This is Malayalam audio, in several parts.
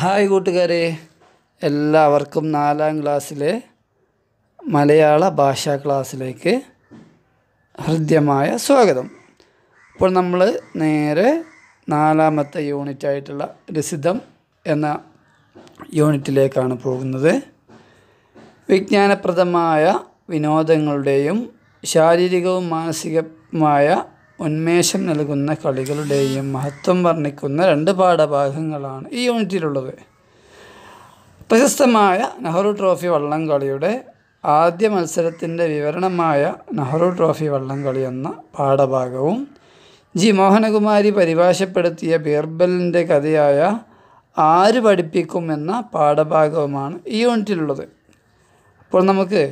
ഹായ് കൂട്ടുകാരെ എല്ലാവർക്കും നാലാം ക്ലാസ്സിലെ മലയാള ഭാഷാ ക്ലാസ്സിലേക്ക് ഹൃദ്യമായ സ്വാഗതം ഇപ്പോൾ നമ്മൾ നേരെ നാലാമത്തെ യൂണിറ്റ് ആയിട്ടുള്ള രസിതം എന്ന യൂണിറ്റിലേക്കാണ് പോകുന്നത് വിജ്ഞാനപ്രദമായ വിനോദങ്ങളുടെയും ശാരീരികവും മാനസികമായ ഉന്മേഷം നൽകുന്ന കളികളുടെയും മഹത്വം വർണ്ണിക്കുന്ന രണ്ട് പാഠഭാഗങ്ങളാണ് ഈ യൂണിറ്റിലുള്ളത് പ്രശസ്തമായ നെഹ്റു ട്രോഫി വള്ളംകളിയുടെ ആദ്യ മത്സരത്തിൻ്റെ വിവരണമായ നെഹ്റു ട്രോഫി വള്ളംകളി എന്ന പാഠഭാഗവും ജി മോഹനകുമാരി പരിഭാഷപ്പെടുത്തിയ ബീർബലിൻ്റെ കഥയായ ആര് എന്ന പാഠഭാഗവുമാണ് ഈ യൂണിറ്റിലുള്ളത് അപ്പോൾ നമുക്ക്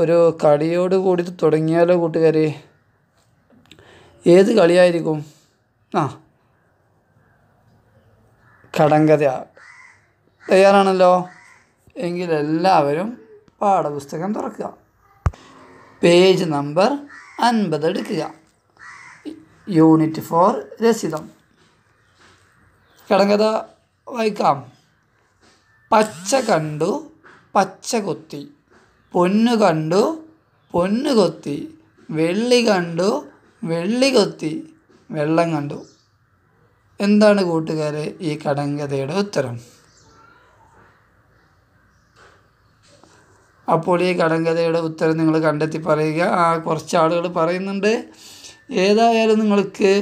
ഒരു കളിയോട് കൂടി തുടങ്ങിയാലോ കൂട്ടുകാരെ ഏത് കളിയായിരിക്കും ആ കടങ്കഥ തയ്യാറാണല്ലോ എങ്കിൽ എല്ലാവരും പാഠപുസ്തകം തുറക്കുക പേജ് നമ്പർ അൻപത് എടുക്കുക യൂണിറ്റ് ഫോർ രസിതം കടങ്കഥ വായിക്കാം പച്ച കണ്ടു പച്ച കൊത്തി പൊന്നു കണ്ടു പൊന്നു കൊത്തി വെള്ളി കണ്ടു വെള്ളി കൊത്തി വെള്ളം കണ്ടു എന്താണ് കൂട്ടുകാരെ ഈ കടങ്കഥയുടെ ഉത്തരം അപ്പോൾ ഈ കടങ്കഥയുടെ ഉത്തരം നിങ്ങൾ കണ്ടെത്തി പറയുക ആ കുറച്ച് ആളുകൾ പറയുന്നുണ്ട് ഏതായാലും നിങ്ങൾക്ക്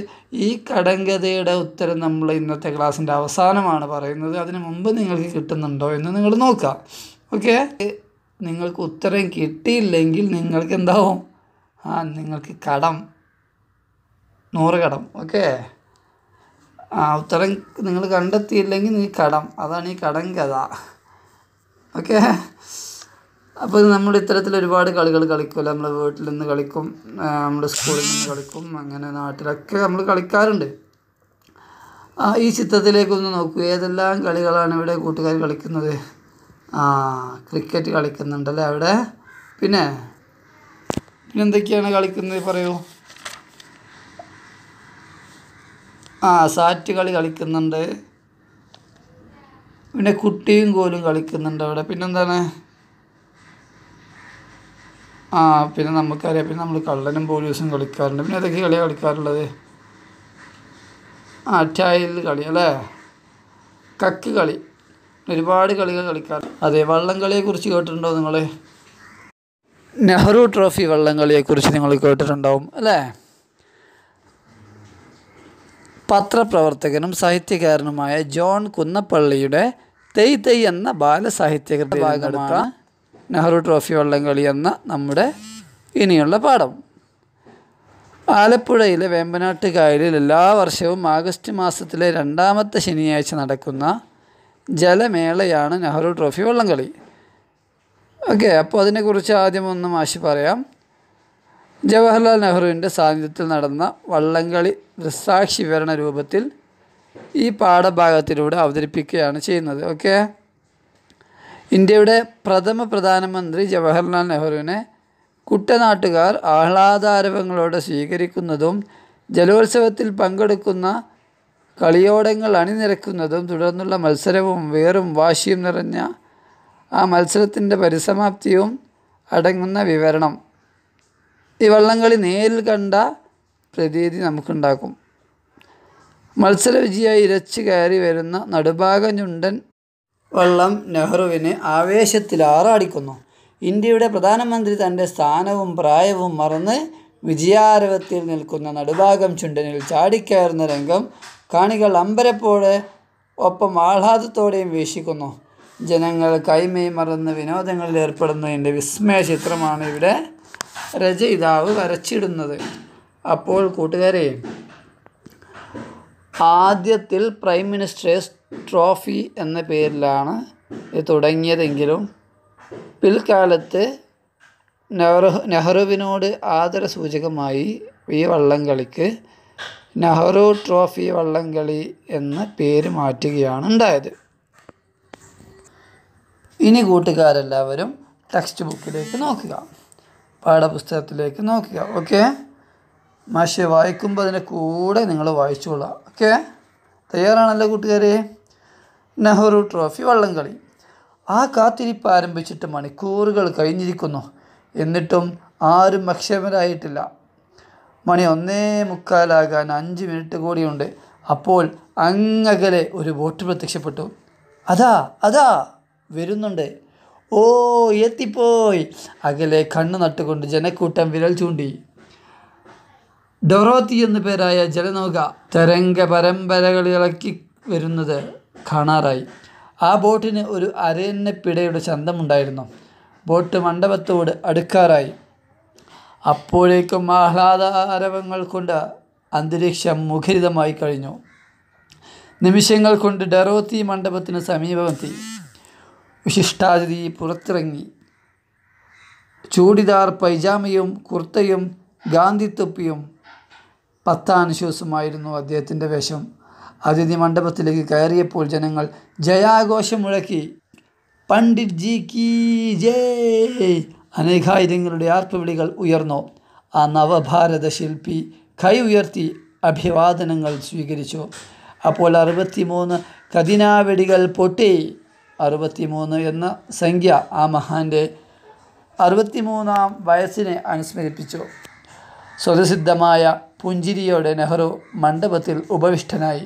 ഈ കടങ്കഥയുടെ ഉത്തരം നമ്മൾ ഇന്നത്തെ ക്ലാസ്സിൻ്റെ അവസാനമാണ് പറയുന്നത് അതിന് മുമ്പ് നിങ്ങൾക്ക് കിട്ടുന്നുണ്ടോ എന്ന് നിങ്ങൾ നോക്കുക ഓക്കെ നിങ്ങൾക്ക് ഉത്തരം കിട്ടിയില്ലെങ്കിൽ നിങ്ങൾക്ക് എന്താവും ആ നിങ്ങൾക്ക് കടം നൂറ് കടം ഓക്കേ ആ ഉത്തരം നിങ്ങൾ കണ്ടെത്തിയില്ലെങ്കിൽ നീ കടം അതാണ് ഈ കടം കഥ ഓക്കെ അപ്പോൾ നമ്മൾ ഇത്തരത്തിൽ ഒരുപാട് കളികൾ കളിക്കുമല്ലോ നമ്മൾ വീട്ടിൽ നിന്ന് കളിക്കും നമ്മുടെ സ്കൂളിൽ നിന്ന് കളിക്കും അങ്ങനെ നാട്ടിലൊക്കെ നമ്മൾ കളിക്കാറുണ്ട് ഈ ചിത്രത്തിലേക്കൊന്ന് നോക്കൂ ഏതെല്ലാം കളികളാണ് ഇവിടെ കൂട്ടുകാർ കളിക്കുന്നത് ആ ക്രിക്കറ്റ് കളിക്കുന്നുണ്ടല്ലേ അവിടെ പിന്നെ പിന്നെന്തൊക്കെയാണ് കളിക്കുന്നത് പറയൂ ആ സാറ്റ് കളി കളിക്കുന്നുണ്ട് പിന്നെ കുട്ടിയും കോലും കളിക്കുന്നുണ്ട് അവിടെ പിന്നെന്താണ് ആ പിന്നെ നമുക്കറിയാം പിന്നെ നമ്മൾ കള്ളനും പോലീസും കളിക്കാറുണ്ട് പിന്നെ ഏതൊക്കെ കളിയാണ് കളിക്കാറുള്ളത് ആ ചായൽ കളി അല്ലേ കക്ക് കളി ഒരുപാട് കളികൾ കളിക്കാറ് അതെ വള്ളം കേട്ടിട്ടുണ്ടോ നിങ്ങൾ നെഹ്റു ട്രോഫി വള്ളം കളിയെക്കുറിച്ച് നിങ്ങൾ കേട്ടിട്ടുണ്ടാവും അല്ലേ പത്രപ്രവർത്തകനും സാഹിത്യകാരനുമായ ജോൺ കുന്നപ്പള്ളിയുടെ തെയ് തെയ് എന്ന ബാലസാഹിത്യകൃതി ഭാഗമാണ് നെഹ്റു ട്രോഫി വള്ളംകളി എന്ന നമ്മുടെ ഇനിയുള്ള പാഠം ആലപ്പുഴയിലെ വേമ്പനാട്ട് കായലിൽ എല്ലാ വർഷവും ആഗസ്റ്റ് മാസത്തിലെ രണ്ടാമത്തെ ശനിയാഴ്ച നടക്കുന്ന ജലമേളയാണ് നെഹ്റു ട്രോഫി വള്ളംകളി ഓക്കെ അപ്പോൾ അതിനെക്കുറിച്ച് ആദ്യം ഒന്ന് മാഷി പറയാം ജവഹർലാൽ നെഹ്റുവിൻ്റെ സാന്നിധ്യത്തിൽ നടന്ന വള്ളംകളി ദൃസാക്ഷി വിവരണ രൂപത്തിൽ ഈ പാഠഭാഗത്തിലൂടെ അവതരിപ്പിക്കുകയാണ് ചെയ്യുന്നത് ഓക്കെ ഇന്ത്യയുടെ പ്രഥമ പ്രധാനമന്ത്രി ജവഹർലാൽ നെഹ്റുവിനെ കുട്ടനാട്ടുകാർ ആഹ്ലാദാരവങ്ങളോടെ സ്വീകരിക്കുന്നതും ജലോത്സവത്തിൽ പങ്കെടുക്കുന്ന കളിയോടങ്ങൾ അണിനിരക്കുന്നതും തുടർന്നുള്ള മത്സരവും വേറും വാശിയും നിറഞ്ഞ ആ മത്സരത്തിൻ്റെ പരിസമാപ്തിയും അടങ്ങുന്ന വിവരണം ഈ വള്ളംകളി നേരിൽ കണ്ട പ്രതീതി നമുക്കുണ്ടാക്കും മത്സരവിജയായി ഇരച്ചു കയറി വരുന്ന നടുഭാഗ ഞുണ്ടൻ വള്ളം നെഹ്റുവിനെ ആവേശത്തിൽ ആറാടിക്കുന്നു ഇന്ത്യയുടെ പ്രധാനമന്ത്രി തൻ്റെ സ്ഥാനവും പ്രായവും മറന്ന് വിജയാരവത്തിൽ നിൽക്കുന്ന നടുഭാഗം ചുണ്ടനിൽ ചാടിക്കയറുന്ന രംഗം കാണികൾ അമ്പരപ്പോടെ ഒപ്പം ആഹ്ലാദത്തോടെയും വീക്ഷിക്കുന്നു ജനങ്ങൾ കൈമേ മറന്ന് വിനോദങ്ങളിൽ ഏർപ്പെടുന്നതിൻ്റെ വിസ്മയ ചിത്രമാണ് ഇവിടെ രചയിതാവ് വരച്ചിടുന്നത് അപ്പോൾ കൂട്ടുകാരെ ആദ്യത്തിൽ പ്രൈം മിനിസ്റ്റേഴ്സ് ട്രോഫി എന്ന പേരിലാണ് ഇത് തുടങ്ങിയതെങ്കിലും പിൽക്കാലത്ത് നെഹ്റു നെഹ്റുവിനോട് ആദരസൂചകമായി ഈ വള്ളംകളിക്ക് നെഹ്റു ട്രോഫി വള്ളംകളി എന്ന പേര് മാറ്റുകയാണ് ഉണ്ടായത് ഇനി കൂട്ടുകാരെല്ലാവരും ടെക്സ്റ്റ് ബുക്കിലേക്ക് നോക്കുക പാഠപുസ്തകത്തിലേക്ക് നോക്കുക ഓക്കെ മാഷെ വായിക്കുമ്പോൾ അതിൻ്റെ കൂടെ നിങ്ങൾ വായിച്ചോളാം ഓക്കെ തയ്യാറാണല്ലോ കൂട്ടുകാരെ നെഹ്റു ട്രോഫി വള്ളംകളി ആ കാത്തിരിപ്പ് ആരംഭിച്ചിട്ട് മണിക്കൂറുകൾ കഴിഞ്ഞിരിക്കുന്നു എന്നിട്ടും ആരും അക്ഷമരായിട്ടില്ല മണി ഒന്നേ മുക്കാലാകാൻ അഞ്ച് മിനിറ്റ് കൂടിയുണ്ട് അപ്പോൾ അങ്ങകലെ ഒരു ബോട്ട് പ്രത്യക്ഷപ്പെട്ടു അതാ അതാ വരുന്നുണ്ട് ഓ എത്തിപ്പോയി അകലെ കണ്ണ് നട്ടുകൊണ്ട് ജനക്കൂട്ടം വിരൽ ചൂണ്ടി ഡൊറോത്തി എന്നു പേരായ ജലനൗക തരംഗ ഇളക്കി വരുന്നത് കാണാറായി ആ ബോട്ടിന് ഒരു അരയന്നപ്പിടയുടെ ശബ്ദമുണ്ടായിരുന്നു ബോട്ട് മണ്ഡപത്തോട് അടുക്കാറായി അപ്പോഴേക്കും ആഹ്ലാദാരവങ്ങൾ കൊണ്ട് അന്തരീക്ഷം മുഖരിതമായി കഴിഞ്ഞു നിമിഷങ്ങൾ കൊണ്ട് ഡറോത്തി മണ്ഡപത്തിന് സമീപമെത്തി വിശിഷ്ടാതിഥി പുറത്തിറങ്ങി ചൂടിദാർ പൈജാമയും കുർത്തയും ഗാന്ധിത്തൊപ്പിയും പത്താൻ ഷൂസുമായിരുന്നു അദ്ദേഹത്തിൻ്റെ വേഷം അതിഥി മണ്ഡപത്തിലേക്ക് കയറിയപ്പോൾ ജനങ്ങൾ ജയാഘോഷം മുഴക്കി പണ്ഡിറ്റ് ജി കി ജയ് അനേകായിരങ്ങളുടെ ആർപ്പുവിളികൾ ഉയർന്നു ആ നവഭാരത ശില്പി കൈ ഉയർത്തി അഭിവാദനങ്ങൾ സ്വീകരിച്ചു അപ്പോൾ മൂന്ന് കതിനാവെടികൾ പൊട്ടി അറുപത്തിമൂന്ന് എന്ന സംഖ്യ ആ മഹാൻ്റെ അറുപത്തിമൂന്നാം വയസ്സിനെ അനുസ്മരിപ്പിച്ചു സ്വതസിദ്ധമായ പുഞ്ചിരിയോടെ നെഹ്റു മണ്ഡപത്തിൽ ഉപവിഷ്ടനായി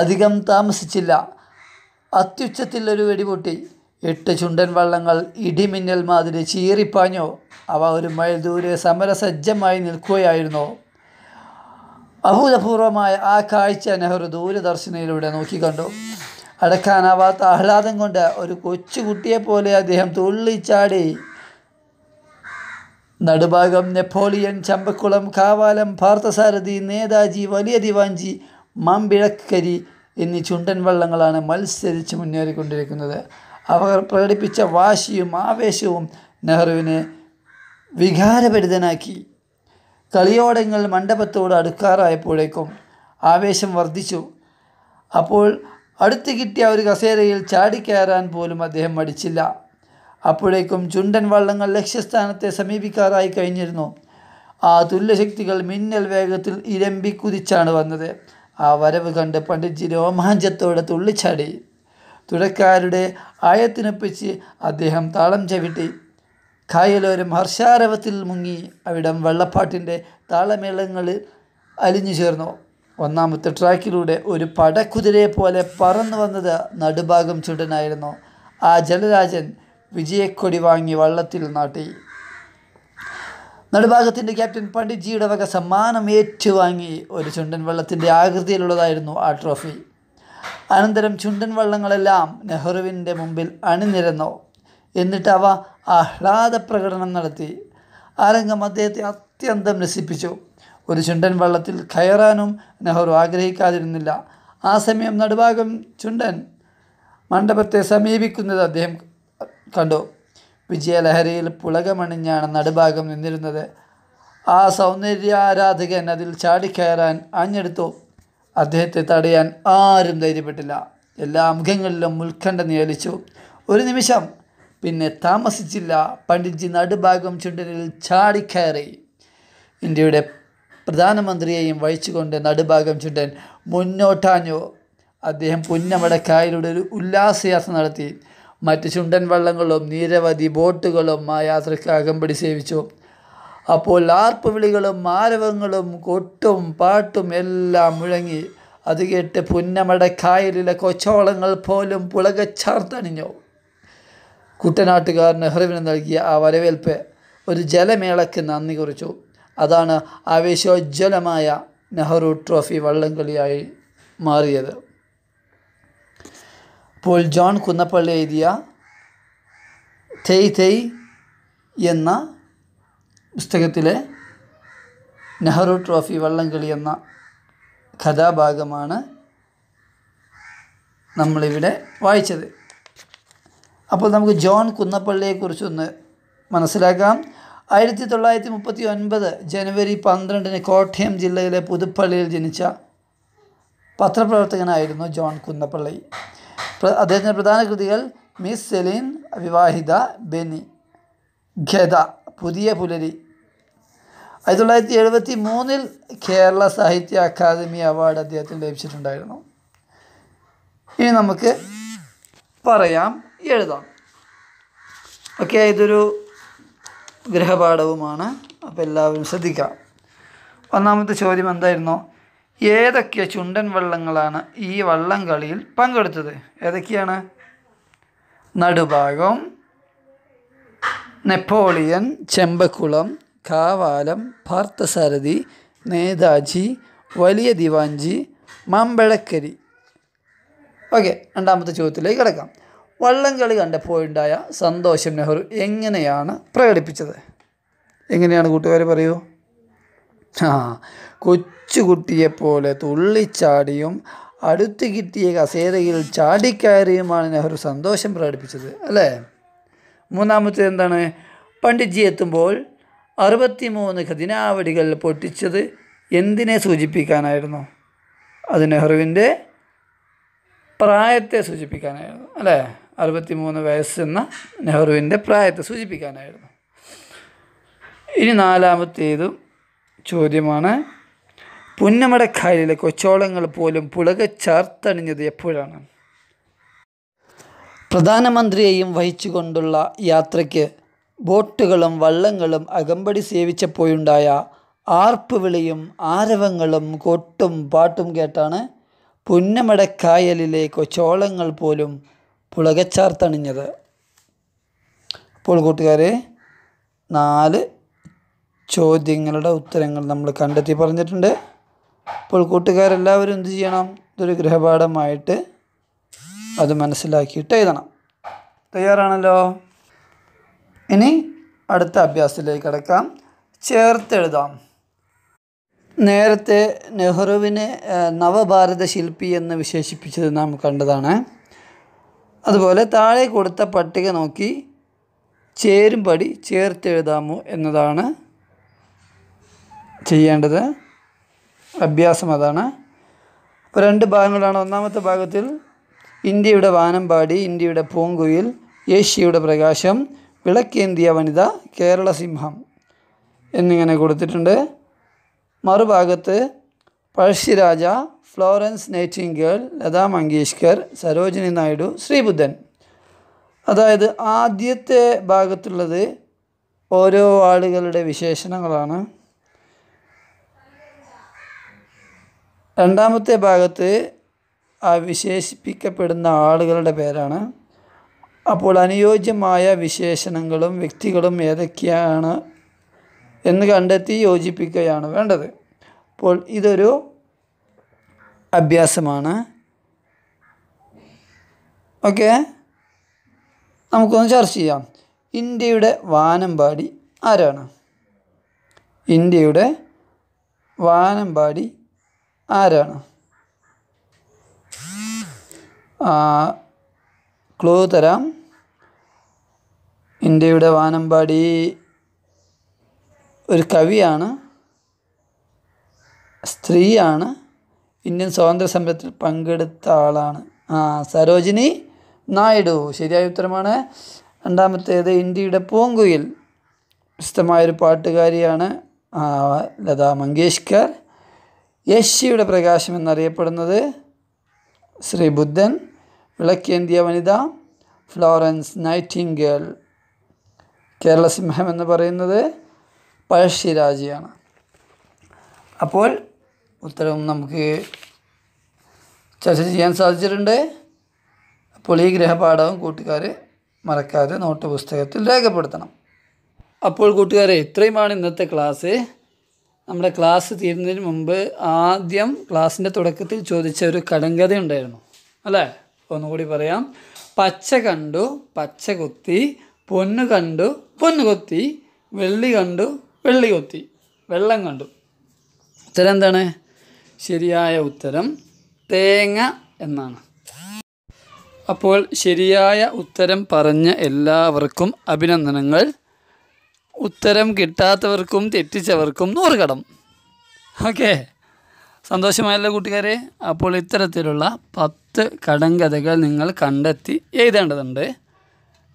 അധികം താമസിച്ചില്ല അത്യുച്ചത്തിൽ ഒരു വെടിപൊട്ടി എട്ട് ചുണ്ടൻ വള്ളങ്ങൾ ഇടിമിന്നൽ മാതിരി ചീറിപ്പാഞ്ഞോ അവ ഒരു മൈൽ ദൂരെ സമരസജ്ജമായി നിൽക്കുകയായിരുന്നു അഭൂതപൂർവമായ ആ കാഴ്ച നെഹ്റു ദൂരദർശനയിലൂടെ നോക്കിക്കണ്ടു അടക്കാനാവാത്ത ആഹ്ലാദം കൊണ്ട് ഒരു കൊച്ചുകുട്ടിയെപ്പോലെ അദ്ദേഹം തുള്ളിച്ചാടി നടുഭാഗം നെപ്പോളിയൻ ചമ്പക്കുളം കാവാലം പാർത്ഥസാരഥി നേതാജി വലിയ ദിവാഞ്ചി മാമ്പിഴക്കരി എന്നീ ചുണ്ടൻ വള്ളങ്ങളാണ് മത്സരിച്ച് മുന്നേറിക്കൊണ്ടിരിക്കുന്നത് അവർ പ്രകടിപ്പിച്ച വാശിയും ആവേശവും നെഹ്റുവിനെ വികാരഭരിതനാക്കി കളിയോടങ്ങൾ മണ്ഡപത്തോട് അടുക്കാറായപ്പോഴേക്കും ആവേശം വർദ്ധിച്ചു അപ്പോൾ അടുത്ത് കിട്ടിയ ഒരു കസേരയിൽ ചാടിക്കയറാൻ പോലും അദ്ദേഹം മടിച്ചില്ല അപ്പോഴേക്കും ചുണ്ടൻ വള്ളങ്ങൾ ലക്ഷ്യസ്ഥാനത്തെ സമീപിക്കാറായി കഴിഞ്ഞിരുന്നു ആ തുല്യശക്തികൾ മിന്നൽ വേഗത്തിൽ ഇരമ്പി കുതിച്ചാണ് വന്നത് ആ വരവ് കണ്ട് പണ്ഡിറ്റ്ജി രോമാഞ്ചത്തോടെ തുള്ളിച്ചാടി തുടക്കാരുടെ ആയത്തിനൊപ്പിച്ച് അദ്ദേഹം താളം ചവിട്ടി കായലോരം ഹർഷാരവത്തിൽ മുങ്ങി അവിടം വെള്ളപ്പാട്ടിൻ്റെ താളമേളങ്ങൾ അലിഞ്ഞു ചേർന്നു ഒന്നാമത്തെ ട്രാക്കിലൂടെ ഒരു പടക്കുതിരയെ പോലെ പറന്നു വന്നത് നടുഭാഗം ചുടനായിരുന്നു ആ ജലരാജൻ വിജയക്കൊടി വാങ്ങി വള്ളത്തിൽ നാട്ടി നടുഭാഗത്തിൻ്റെ ക്യാപ്റ്റൻ പണ്ഡിറ്റ്ജിയുടെ വക സമ്മാനം ഏറ്റുവാങ്ങി ഒരു ചുണ്ടൻ വള്ളത്തിൻ്റെ ആകൃതിയിലുള്ളതായിരുന്നു ആ ട്രോഫി അനന്തരം ചുണ്ടൻ വള്ളങ്ങളെല്ലാം നെഹ്റുവിൻ്റെ മുമ്പിൽ അണിനിരന്നു എന്നിട്ട് അവ ആഹ്ലാദ പ്രകടനം നടത്തി ആ രംഗം അദ്ദേഹത്തെ അത്യന്തം രസിപ്പിച്ചു ഒരു ചുണ്ടൻ വള്ളത്തിൽ കയറാനും നെഹ്റു ആഗ്രഹിക്കാതിരുന്നില്ല ആ സമയം നടുഭാഗം ചുണ്ടൻ മണ്ഡപത്തെ സമീപിക്കുന്നത് അദ്ദേഹം കണ്ടു വിജയലഹരിയിൽ പുളകമണിഞ്ഞാണ് നടുഭാഗം നിന്നിരുന്നത് ആ സൗന്ദര്യ ആരാധകൻ അതിൽ ചാടിക്കയറാൻ ആഞ്ഞെടുത്തു അദ്ദേഹത്തെ തടയാൻ ആരും ധൈര്യപ്പെട്ടില്ല എല്ലാ മുഖങ്ങളിലും ഉത്കണ്ഠ നിയലിച്ചു ഒരു നിമിഷം പിന്നെ താമസിച്ചില്ല പണ്ഡിറ്റ്ജി നടുഭാഗം ചുണ്ടനിൽ ചാടിക്കയറി ഇന്ത്യയുടെ പ്രധാനമന്ത്രിയെയും വഹിച്ചുകൊണ്ട് നടുഭാഗം ചുണ്ടൻ മുന്നോട്ടാഞ്ഞു അദ്ദേഹം പുന്നമടക്കായലൂടെ ഒരു ഉല്ലാസയാത്ര നടത്തി മറ്റ് ചുണ്ടൻ വള്ളങ്ങളും നിരവധി ബോട്ടുകളും ആ യാത്രയ്ക്ക് അകമ്പടി സേവിച്ചു അപ്പോൾ ആർപ്പ് വിളികളും ആരവങ്ങളും കൊട്ടും പാട്ടും എല്ലാം മുഴങ്ങി അത് കേട്ട് പുന്നമടക്കായലിലെ കൊച്ചോളങ്ങൾ പോലും പുളകച്ചാർത്തണിഞ്ഞു കുട്ടനാട്ടുകാരന് ഹെറിവിന് നൽകിയ ആ വരവേൽപ്പ് ഒരു ജലമേളയ്ക്ക് നന്ദി കുറിച്ചു അതാണ് ആവേശോജ്വലമായ നെഹ്റു ട്രോഫി വള്ളംകളിയായി മാറിയത് പോൾ ജോൺ കുന്നപ്പള്ളി എഴുതിയ തെയ് തെയ് എന്ന പുസ്തകത്തിലെ നെഹ്റു ട്രോഫി വള്ളംകളി എന്ന കഥാഭാഗമാണ് നമ്മളിവിടെ വായിച്ചത് അപ്പോൾ നമുക്ക് ജോൺ കുന്നപ്പള്ളിയെക്കുറിച്ചൊന്ന് മനസ്സിലാക്കാം ആയിരത്തി തൊള്ളായിരത്തി മുപ്പത്തി ഒൻപത് ജനുവരി പന്ത്രണ്ടിന് കോട്ടയം ജില്ലയിലെ പുതുപ്പള്ളിയിൽ ജനിച്ച പത്രപ്രവർത്തകനായിരുന്നു ജോൺ കുന്നപ്പള്ളി അദ്ദേഹത്തിൻ്റെ പ്രധാന കൃതികൾ മിസ് സെലീൻ വിവാഹിത ബെനി ഖേദ പുതിയ പുലരി ആയിരത്തി തൊള്ളായിരത്തി എഴുപത്തി മൂന്നിൽ കേരള സാഹിത്യ അക്കാദമി അവാർഡ് അദ്ദേഹത്തിന് ലഭിച്ചിട്ടുണ്ടായിരുന്നു ഇനി നമുക്ക് പറയാം എഴുതാം ഓക്കെ ഇതൊരു ഗ്രഹപാഠവുമാണ് അപ്പോൾ എല്ലാവരും ശ്രദ്ധിക്കാം ഒന്നാമത്തെ ചോദ്യം എന്തായിരുന്നു ഏതൊക്കെ ചുണ്ടൻ വള്ളങ്ങളാണ് ഈ വള്ളം കളിയിൽ പങ്കെടുത്തത് ഏതൊക്കെയാണ് നടുഭാഗം നെപ്പോളിയൻ ചെമ്പക്കുളം കാവാലം പാർത്ഥസാരഥി നേതാജി വലിയ ദിവാഞ്ചി മമ്പഴക്കരി ഓക്കെ രണ്ടാമത്തെ ചോദ്യത്തിലേക്ക് കിടക്കാം വള്ളംകളി കണ്ടപ്പോഴുണ്ടായ സന്തോഷം നെഹ്റു എങ്ങനെയാണ് പ്രകടിപ്പിച്ചത് എങ്ങനെയാണ് കൂട്ടുകാർ പറയൂ ആ കൊച്ചുകുട്ടിയെപ്പോലെ തുള്ളിച്ചാടിയും അടുത്ത് കിട്ടിയ കസേരയിൽ ചാടിക്കയറിയുമാണ് നെഹ്റു സന്തോഷം പ്രകടിപ്പിച്ചത് അല്ലേ മൂന്നാമത്തെ എന്താണ് പണ്ഡിറ്റ്ജി എത്തുമ്പോൾ മൂന്ന് ഖദിനാവടികൾ പൊട്ടിച്ചത് എന്തിനെ സൂചിപ്പിക്കാനായിരുന്നു അത് നെഹ്റുവിൻ്റെ പ്രായത്തെ സൂചിപ്പിക്കാനായിരുന്നു അല്ലേ അറുപത്തി മൂന്ന് വയസ്സെന്ന നെഹ്റുവിൻ്റെ പ്രായത്തെ സൂചിപ്പിക്കാനായിരുന്നു ഇനി നാലാമത്തേതും ചോദ്യമാണ് പുന്നമടക്കായലിലെ കൊച്ചോളങ്ങൾ പോലും പുളക ചാർത്തണിഞ്ഞത് എപ്പോഴാണ് പ്രധാനമന്ത്രിയെയും വഹിച്ചുകൊണ്ടുള്ള യാത്രയ്ക്ക് ബോട്ടുകളും വള്ളങ്ങളും അകമ്പടി സേവിച്ചപ്പോഴുണ്ടായ ആർപ്പ് വിളിയും ആരവങ്ങളും കൊട്ടും പാട്ടും കേട്ടാണ് പുന്നമടക്കായലിലെ കൊച്ചോളങ്ങൾ പോലും പുളകച്ചാർത്തണിഞ്ഞത് അപ്പോൾ കൂട്ടുകാരെ നാല് ചോദ്യങ്ങളുടെ ഉത്തരങ്ങൾ നമ്മൾ കണ്ടെത്തി പറഞ്ഞിട്ടുണ്ട് അപ്പോൾ കൂട്ടുകാരെല്ലാവരും എന്ത് ചെയ്യണം ഇതൊരു ഗൃഹപാഠമായിട്ട് അത് മനസ്സിലാക്കിയിട്ട് എഴുതണം തയ്യാറാണല്ലോ ഇനി അടുത്ത അഭ്യാസത്തിലേക്ക് കടക്കാം ചേർത്തെഴുതാം നേരത്തെ നെഹ്റുവിനെ നവഭാരത ശില്പി എന്ന് വിശേഷിപ്പിച്ചത് നാം കണ്ടതാണ് അതുപോലെ താഴെ കൊടുത്ത പട്ടിക നോക്കി ചേരുംപടി ചേർത്തെഴുതാമോ എന്നതാണ് ചെയ്യേണ്ടത് അഭ്യാസം അതാണ് അപ്പോൾ രണ്ട് ഭാഗങ്ങളാണ് ഒന്നാമത്തെ ഭാഗത്തിൽ ഇന്ത്യയുടെ വാനമ്പാടി ഇന്ത്യയുടെ പൂങ്കുയിൽ ഏഷ്യയുടെ പ്രകാശം വിളക്കേന്ത്യ വനിത കേരള സിംഹം എന്നിങ്ങനെ കൊടുത്തിട്ടുണ്ട് മറുഭാഗത്ത് പഴശ്ശിരാജ ഫ്ലോറൻസ് നൈറ്റിംഗേൾ ലതാ മങ്കേഷ്കർ സരോജിനി നായിഡു ശ്രീബുദ്ധൻ അതായത് ആദ്യത്തെ ഭാഗത്തുള്ളത് ഓരോ ആളുകളുടെ വിശേഷണങ്ങളാണ് രണ്ടാമത്തെ ഭാഗത്ത് ആ വിശേഷിപ്പിക്കപ്പെടുന്ന ആളുകളുടെ പേരാണ് അപ്പോൾ അനുയോജ്യമായ വിശേഷണങ്ങളും വ്യക്തികളും ഏതൊക്കെയാണ് എന്ന് കണ്ടെത്തി യോജിപ്പിക്കുകയാണ് വേണ്ടത് അപ്പോൾ ഇതൊരു അഭ്യാസമാണ് ഓക്കെ നമുക്കൊന്ന് ചർച്ച ചെയ്യാം ഇന്ത്യയുടെ വാനമ്പാടി ആരാണ് ഇന്ത്യയുടെ വാനമ്പാടി ആരാണ് ക്ലൂ തരാം ഇന്ത്യയുടെ വാനമ്പാടി ഒരു കവിയാണ് സ്ത്രീയാണ് ഇന്ത്യൻ സ്വാതന്ത്ര്യ സമരത്തിൽ പങ്കെടുത്ത ആളാണ് ആ സരോജിനി നായിഡു ശരിയായ ഉത്തരമാണ് രണ്ടാമത്തേത് ഇന്ത്യയുടെ പൂങ്കുയിൽ പ്രശസ്തമായൊരു പാട്ടുകാരിയാണ് ലതാ മങ്കേഷ്കർ യശിയുടെ പ്രകാശം എന്നറിയപ്പെടുന്നത് ശ്രീ ബുദ്ധൻ വിളക്കേന്ത്യ വനിത ഫ്ലോറൻസ് നൈറ്റിംഗൽ കേരള സിംഹം എന്ന് പറയുന്നത് പഴശ്ശിരാജിയാണ് അപ്പോൾ ഉത്തരം നമുക്ക് ചർച്ച ചെയ്യാൻ സാധിച്ചിട്ടുണ്ട് അപ്പോൾ ഈ ഗ്രഹപാഠവും കൂട്ടുകാർ മറക്കാതെ നോട്ട് പുസ്തകത്തിൽ രേഖപ്പെടുത്തണം അപ്പോൾ കൂട്ടുകാരെ ഇത്രയുമാണ് ഇന്നത്തെ ക്ലാസ് നമ്മുടെ ക്ലാസ് തീരുന്നതിന് മുമ്പ് ആദ്യം ക്ലാസ്സിൻ്റെ തുടക്കത്തിൽ ചോദിച്ച ഒരു കടങ്കഥ ഉണ്ടായിരുന്നു അല്ലേ ഒന്നുകൂടി പറയാം പച്ച കണ്ടു പച്ച കൊത്തി പൊന്ന് കണ്ടു പൊന്ന് കൊത്തി വെള്ളി കണ്ടു വെള്ളി കൊത്തി വെള്ളം കണ്ടു ഉത്തരം എന്താണ് ശരിയായ ഉത്തരം തേങ്ങ എന്നാണ് അപ്പോൾ ശരിയായ ഉത്തരം പറഞ്ഞ എല്ലാവർക്കും അഭിനന്ദനങ്ങൾ ഉത്തരം കിട്ടാത്തവർക്കും തെറ്റിച്ചവർക്കും നൂറുകടം ഓക്കെ സന്തോഷമായല്ലോ കൂട്ടുകാരെ അപ്പോൾ ഇത്തരത്തിലുള്ള പത്ത് കടങ്കഥകൾ നിങ്ങൾ കണ്ടെത്തി എഴുതേണ്ടതുണ്ട്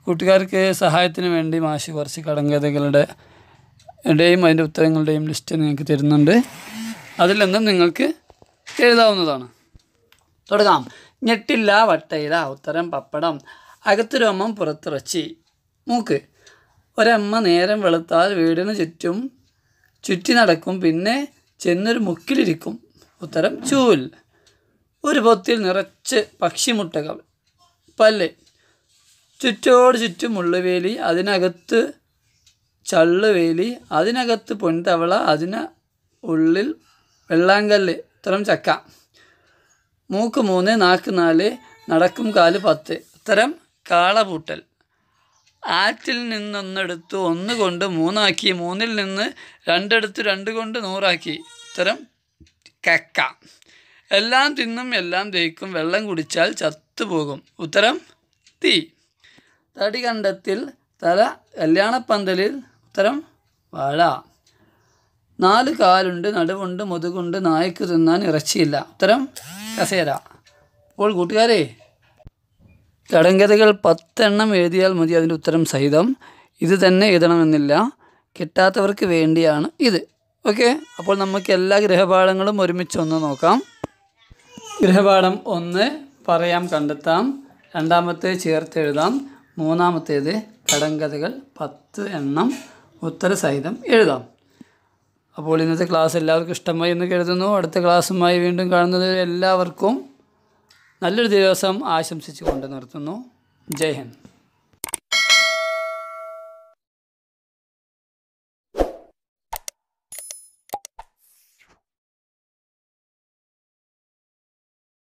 കൂട്ടുകാർക്ക് സഹായത്തിന് വേണ്ടി മാഷി കുറച്ച് കടങ്കഥകളുടെ ഇടയും അതിൻ്റെ ഉത്തരങ്ങളുടെയും ലിസ്റ്റ് നിങ്ങൾക്ക് തരുന്നുണ്ട് അതിലെന്നും നിങ്ങൾക്ക് എഴുതാവുന്നതാണ് തുടങ്ങാം ഞെട്ടില്ല വട്ടയില ഉത്തരം പപ്പടം അകത്ത് രോമം പുറത്തിറച്ചി മൂക്ക് ഒരമ്മ നേരം വെളുത്താൽ വീടിന് ചുറ്റും ചുറ്റി നടക്കും പിന്നെ ചെന്നൊരു മുക്കിലിരിക്കും ഉത്തരം ചൂൽ ഒരു പൊത്തിൽ നിറച്ച് പക്ഷിമുട്ടകൾ പല്ല് ചുറ്റോട് ചുറ്റും മുള്ളുവേലി അതിനകത്ത് ചള്ളുവേലി അതിനകത്ത് പൊൻതവള അതിന് ഉള്ളിൽ വെള്ളാങ്കല്ല് ഉത്തരം ചക്ക മൂക്ക് മൂന്ന് നാക്ക് നാല് നടക്കും കാല് പത്ത് ഉത്തരം കാളപൂട്ടൽ ആറ്റിൽ നിന്നൊന്നെടുത്ത് ഒന്ന് കൊണ്ട് മൂന്നാക്കി മൂന്നിൽ നിന്ന് രണ്ടെടുത്ത് രണ്ട് കൊണ്ട് നൂറാക്കി ഉത്തരം കക്ക എല്ലാം തിന്നും എല്ലാം ദഹിക്കും വെള്ളം കുടിച്ചാൽ ചത്തുപോകും ഉത്തരം തീ തടി കണ്ടത്തിൽ തല കല്യാണപ്പന്തലിൽ ഉത്തരം വാഴ നാല് കാലുണ്ട് നടുവുണ്ട് മുതുകുണ്ട് നായ്ക്ക് തിന്നാൻ ഇറച്ചിയില്ല ഉത്തരം കസേര അപ്പോൾ കൂട്ടുകാരെ തടങ്കഥകൾ പത്തെണ്ണം എഴുതിയാൽ മതി അതിൻ്റെ ഉത്തരം സഹിതം ഇത് തന്നെ എഴുതണമെന്നില്ല കിട്ടാത്തവർക്ക് വേണ്ടിയാണ് ഇത് ഓക്കെ അപ്പോൾ നമുക്ക് എല്ലാ ഗൃഹപാഠങ്ങളും ഒന്ന് നോക്കാം ഗൃഹപാഠം ഒന്ന് പറയാം കണ്ടെത്താം രണ്ടാമത്തെ ചേർത്തെഴുതാം മൂന്നാമത്തേത് കടങ്കഥകൾ പത്ത് എണ്ണം ഉത്തരസഹിതം എഴുതാം അപ്പോൾ ഇന്നത്തെ ക്ലാസ് എല്ലാവർക്കും ഇഷ്ടമായി എന്ന് കരുതുന്നു അടുത്ത ക്ലാസ്സുമായി വീണ്ടും കാണുന്നത് എല്ലാവർക്കും നല്ലൊരു ദിവസം ആശംസിച്ചുകൊണ്ട് നിർത്തുന്നു ജയ് ഹിന്ദ്